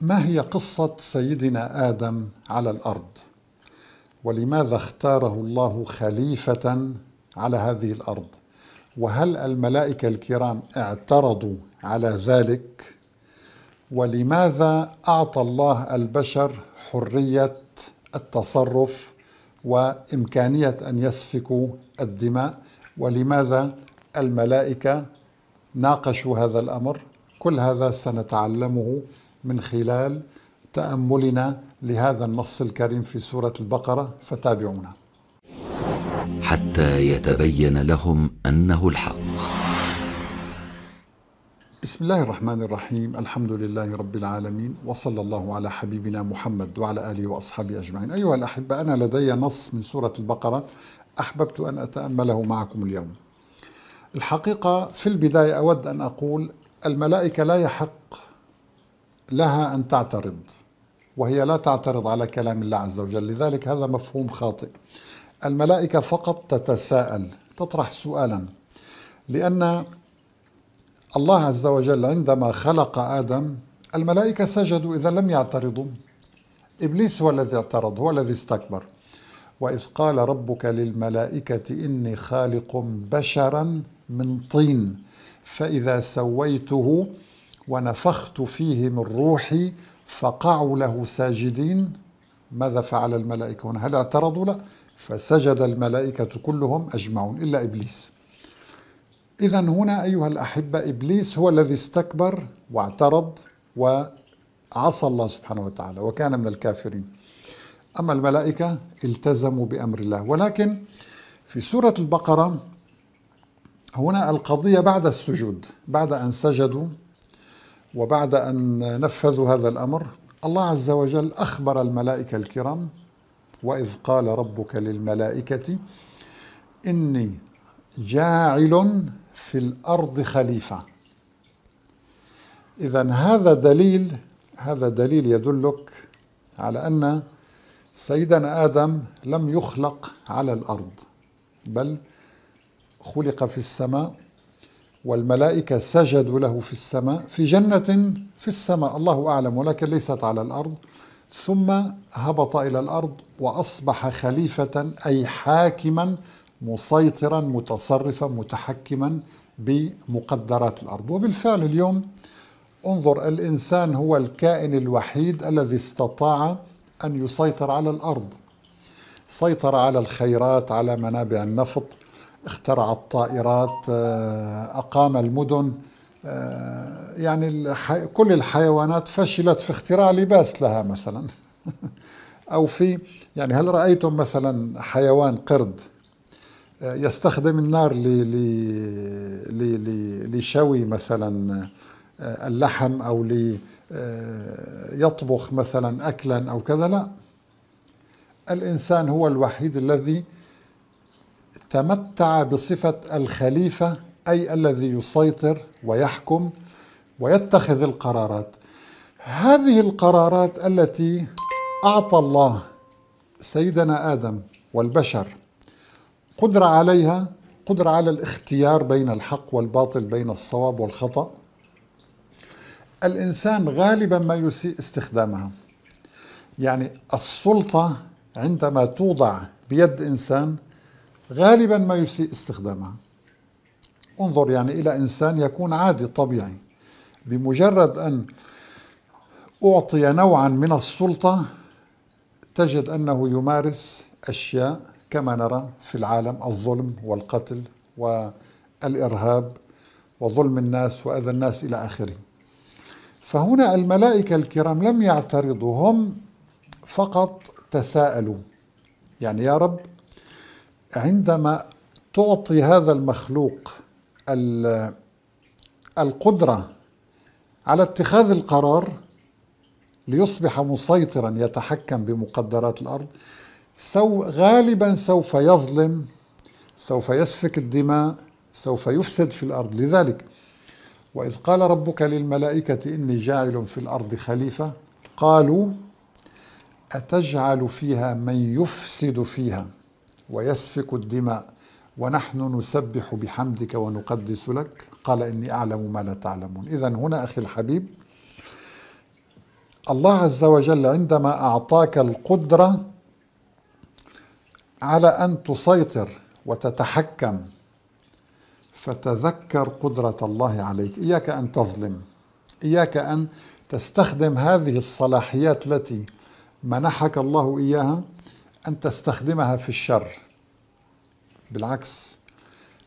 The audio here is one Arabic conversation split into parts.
ما هي قصة سيدنا آدم على الأرض؟ ولماذا اختاره الله خليفة على هذه الأرض؟ وهل الملائكة الكرام اعترضوا على ذلك؟ ولماذا أعطى الله البشر حرية التصرف وإمكانية أن يسفكوا الدماء؟ ولماذا الملائكة ناقشوا هذا الأمر؟ كل هذا سنتعلمه من خلال تأملنا لهذا النص الكريم في سورة البقرة فتابعونا حتى يتبين لهم أنه الحق بسم الله الرحمن الرحيم الحمد لله رب العالمين وصلى الله على حبيبنا محمد وعلى آله وأصحابه أجمعين أيها الأحبة أنا لدي نص من سورة البقرة أحببت أن أتأمله معكم اليوم الحقيقة في البداية أود أن أقول الملائكة لا يحق لها أن تعترض وهي لا تعترض على كلام الله عز وجل لذلك هذا مفهوم خاطئ الملائكة فقط تتساءل تطرح سؤالا لأن الله عز وجل عندما خلق آدم الملائكة سجدوا إذا لم يعترضوا إبليس هو الذي اعترض هو الذي استكبر وإذ قال ربك للملائكة إني خالق بشرا من طين فإذا سويته ونفخت فيه من روحي فقعوا له ساجدين ماذا فعل الملائكة هنا هل اعترضوا لا فسجد الملائكة كلهم أجمعون إلا إبليس إذا هنا أيها الأحبة إبليس هو الذي استكبر واعترض وعصى الله سبحانه وتعالى وكان من الكافرين أما الملائكة التزموا بأمر الله ولكن في سورة البقرة هنا القضية بعد السجود بعد أن سجدوا وبعد أن نفذوا هذا الأمر الله عز وجل أخبر الملائكة الكرام وإذ قال ربك للملائكة إني جاعل في الأرض خليفة إذا هذا دليل هذا دليل يدلك على أن سيدنا آدم لم يخلق على الأرض بل خلق في السماء والملائكة سجدوا له في السماء في جنة في السماء الله أعلم ولكن ليست على الأرض ثم هبط إلى الأرض وأصبح خليفة أي حاكما مسيطرا متصرفا متحكما بمقدرات الأرض وبالفعل اليوم انظر الإنسان هو الكائن الوحيد الذي استطاع أن يسيطر على الأرض سيطر على الخيرات على منابع النفط اخترع الطائرات آه، أقام المدن آه، يعني كل الحيوانات فشلت في اختراع لباس لها مثلا أو في يعني هل رأيتم مثلا حيوان قرد آه، يستخدم النار لشوي مثلا اللحم أو ليطبخ مثلا أكلا أو كذا لا الإنسان هو الوحيد الذي تمتع بصفة الخليفة أي الذي يسيطر ويحكم ويتخذ القرارات هذه القرارات التي أعطى الله سيدنا آدم والبشر قدرة عليها قدرة على الاختيار بين الحق والباطل بين الصواب والخطأ الإنسان غالبا ما يسيء استخدامها يعني السلطة عندما توضع بيد إنسان غالبا ما يسيء استخدامها انظر يعني إلى إنسان يكون عادي طبيعي بمجرد أن أعطي نوعا من السلطة تجد أنه يمارس أشياء كما نرى في العالم الظلم والقتل والإرهاب وظلم الناس وأذى الناس إلى آخره فهنا الملائكة الكرام لم يعترضوا هم فقط تساءلوا يعني يا رب عندما تعطي هذا المخلوق القدرة على اتخاذ القرار ليصبح مسيطرا يتحكم بمقدرات الأرض سو غالبا سوف يظلم سوف يسفك الدماء سوف يفسد في الأرض لذلك وإذ قال ربك للملائكة إني جاعل في الأرض خليفة قالوا أتجعل فيها من يفسد فيها ويسفك الدماء ونحن نسبح بحمدك ونقدس لك قال إني أعلم ما لا تعلمون إذا هنا أخي الحبيب الله عز وجل عندما أعطاك القدرة على أن تسيطر وتتحكم فتذكر قدرة الله عليك إياك أن تظلم إياك أن تستخدم هذه الصلاحيات التي منحك الله إياها أن تستخدمها في الشر بالعكس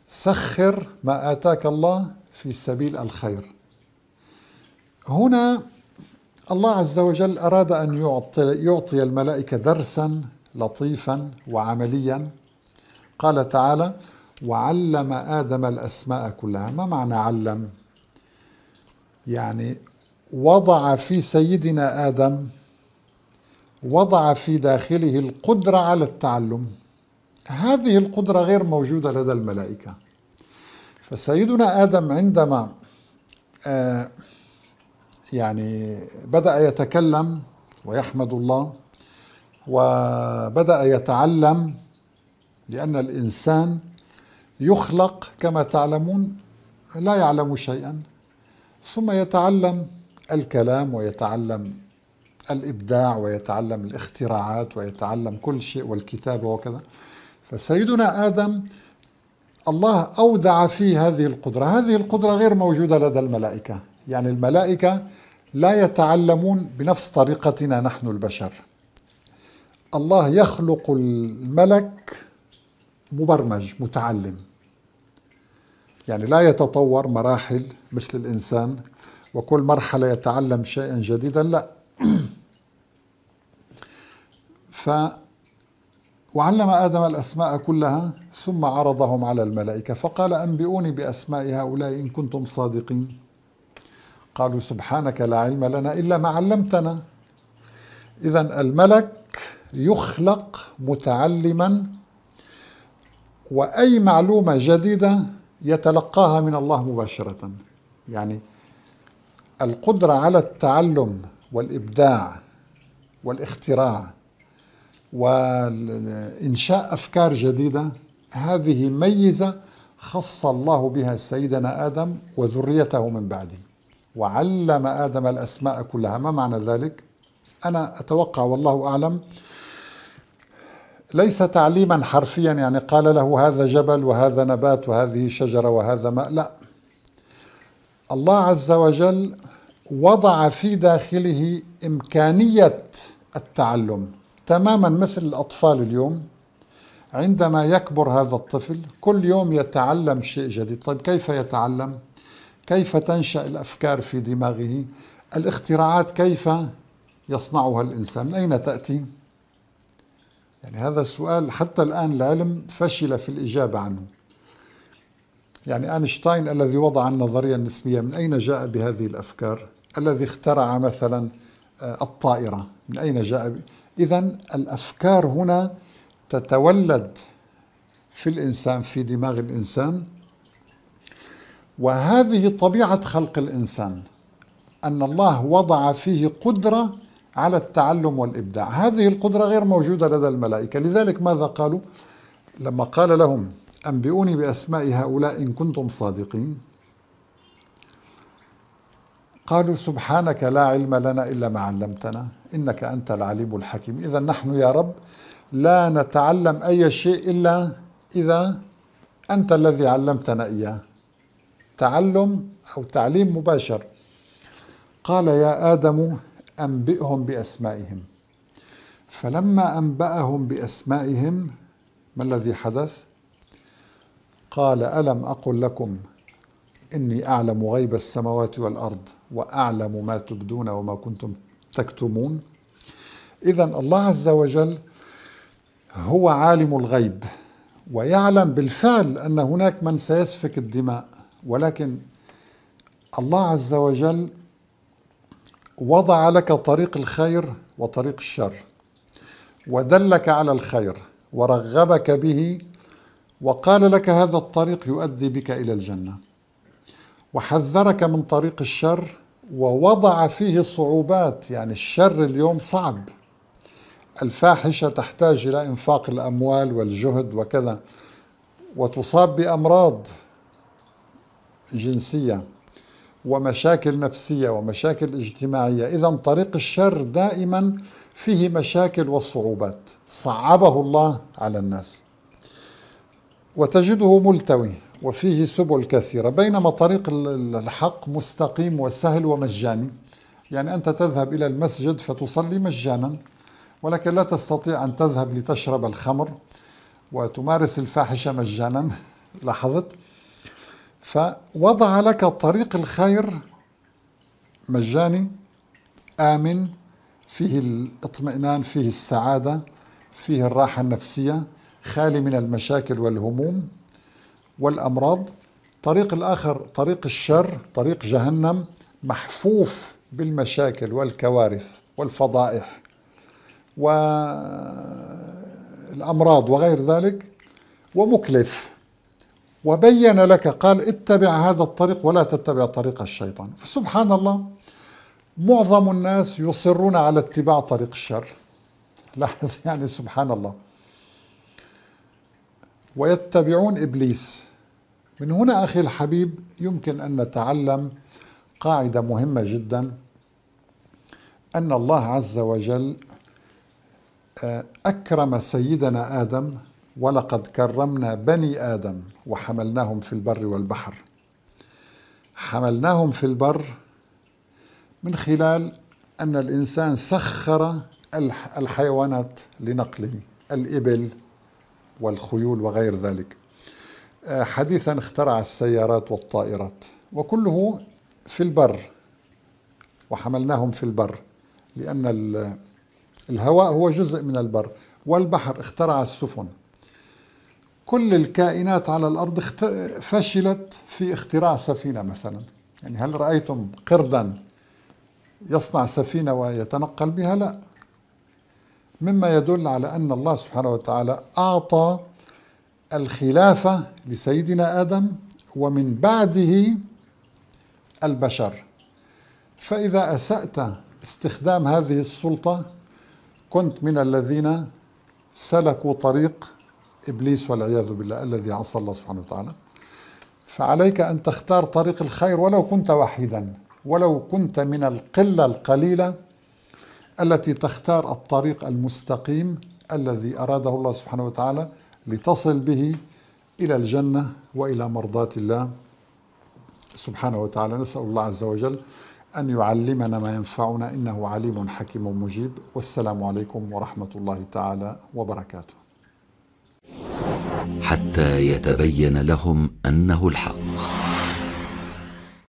سخر ما آتاك الله في سبيل الخير هنا الله عز وجل أراد أن يعطي, يعطي الملائكة درسا لطيفا وعمليا قال تعالى وعلم آدم الأسماء كلها ما معنى علم؟ يعني وضع في سيدنا آدم وضع في داخله القدرة على التعلم هذه القدرة غير موجودة لدى الملائكة فسيدنا آدم عندما آه، يعني بدأ يتكلم ويحمد الله وبدأ يتعلم لأن الإنسان يخلق كما تعلمون لا يعلم شيئا ثم يتعلم الكلام ويتعلم الإبداع ويتعلم الاختراعات ويتعلم كل شيء والكتابة وكذا فسيدنا آدم الله أودع فيه هذه القدرة هذه القدرة غير موجودة لدى الملائكة يعني الملائكة لا يتعلمون بنفس طريقتنا نحن البشر الله يخلق الملك مبرمج متعلم يعني لا يتطور مراحل مثل الإنسان وكل مرحلة يتعلم شيئا جديدا لا ف وعلم آدم الأسماء كلها ثم عرضهم على الملائكة فقال أنبئوني بأسماء هؤلاء إن كنتم صادقين قالوا سبحانك لا علم لنا إلا ما علمتنا إذا الملك يخلق متعلما وأي معلومة جديدة يتلقاها من الله مباشرة يعني القدرة على التعلم والإبداع والاختراع وإنشاء أفكار جديدة هذه ميزة خص الله بها سيدنا آدم وذريته من بعده وعلم آدم الأسماء كلها ما معنى ذلك؟ أنا أتوقع والله أعلم ليس تعليما حرفيا يعني قال له هذا جبل وهذا نبات وهذه شجرة وهذا ماء لا الله عز وجل وضع في داخله إمكانية التعلم تماما مثل الأطفال اليوم عندما يكبر هذا الطفل كل يوم يتعلم شيء جديد طيب كيف يتعلم؟ كيف تنشأ الأفكار في دماغه؟ الاختراعات كيف يصنعها الإنسان؟ من أين تأتي؟ يعني هذا السؤال حتى الآن العلم فشل في الإجابة عنه يعني أينشتاين الذي وضع النظرية النسبية من أين جاء بهذه الأفكار؟ الذي اخترع مثلا آه، الطائرة من أين جاء إذا الأفكار هنا تتولد في الإنسان في دماغ الإنسان وهذه طبيعة خلق الإنسان أن الله وضع فيه قدرة على التعلم والإبداع هذه القدرة غير موجودة لدى الملائكة لذلك ماذا قالوا لما قال لهم أنبئوني بأسماء هؤلاء إن كنتم صادقين قالوا سبحانك لا علم لنا إلا ما علمتنا إنك أنت العليم الحكيم إذا نحن يا رب لا نتعلم أي شيء إلا إذا أنت الذي علمتنا إياه تعلم أو تعليم مباشر قال يا آدم أنبئهم بأسمائهم فلما أنبأهم بأسمائهم ما الذي حدث؟ قال ألم أقل لكم إني أعلم غيب السماوات والأرض وأعلم ما تبدون وما كنتم تكتمون إذا الله عز وجل هو عالم الغيب ويعلم بالفعل أن هناك من سيسفك الدماء ولكن الله عز وجل وضع لك طريق الخير وطريق الشر ودلك على الخير ورغبك به وقال لك هذا الطريق يؤدي بك إلى الجنة وحذرك من طريق الشر ووضع فيه الصعوبات يعني الشر اليوم صعب الفاحشة تحتاج إلى إنفاق الأموال والجهد وكذا وتصاب بأمراض جنسية ومشاكل نفسية ومشاكل اجتماعية إذا طريق الشر دائما فيه مشاكل وصعوبات صعبه الله على الناس وتجده ملتوي وفيه سبل كثيرة بينما طريق الحق مستقيم وسهل ومجاني يعني أنت تذهب إلى المسجد فتصلي مجانا ولكن لا تستطيع أن تذهب لتشرب الخمر وتمارس الفاحشة مجانا لاحظت فوضع لك طريق الخير مجاني آمن فيه الاطمئنان فيه السعادة فيه الراحة النفسية خالي من المشاكل والهموم والأمراض طريق الآخر طريق الشر طريق جهنم محفوف بالمشاكل والكوارث والفضائح والأمراض وغير ذلك ومكلف وبين لك قال اتبع هذا الطريق ولا تتبع طريق الشيطان فسبحان الله معظم الناس يصرون على اتباع طريق الشر لاحظ يعني سبحان الله ويتبعون ابليس من هنا أخي الحبيب يمكن أن نتعلم قاعدة مهمة جدا أن الله عز وجل آه، أكرم سيدنا آدم ولقد كرمنا بني آدم وحملناهم في البر والبحر حملناهم في البر من خلال أن الإنسان سخر الحيوانات لنقله الإبل والخيول وغير ذلك حديثا اخترع السيارات والطائرات وكله في البر وحملناهم في البر لأن الهواء هو جزء من البر والبحر اخترع السفن كل الكائنات على الأرض فشلت في اختراع سفينة مثلا يعني هل رأيتم قردا يصنع سفينة ويتنقل بها لا مما يدل على أن الله سبحانه وتعالى أعطى الخلافة لسيدنا آدم ومن بعده البشر فإذا أسأت استخدام هذه السلطة كنت من الذين سلكوا طريق إبليس والعياذ بالله الذي عصى الله سبحانه وتعالى فعليك أن تختار طريق الخير ولو كنت وحيدا ولو كنت من القلة القليلة التي تختار الطريق المستقيم الذي أراده الله سبحانه وتعالى لتصل به إلى الجنة وإلى مرضاة الله سبحانه وتعالى نسأل الله عز وجل أن يعلمنا ما ينفعنا إنه عليم حكيم مجيب والسلام عليكم ورحمة الله تعالى وبركاته حتى يتبين لهم أنه الحق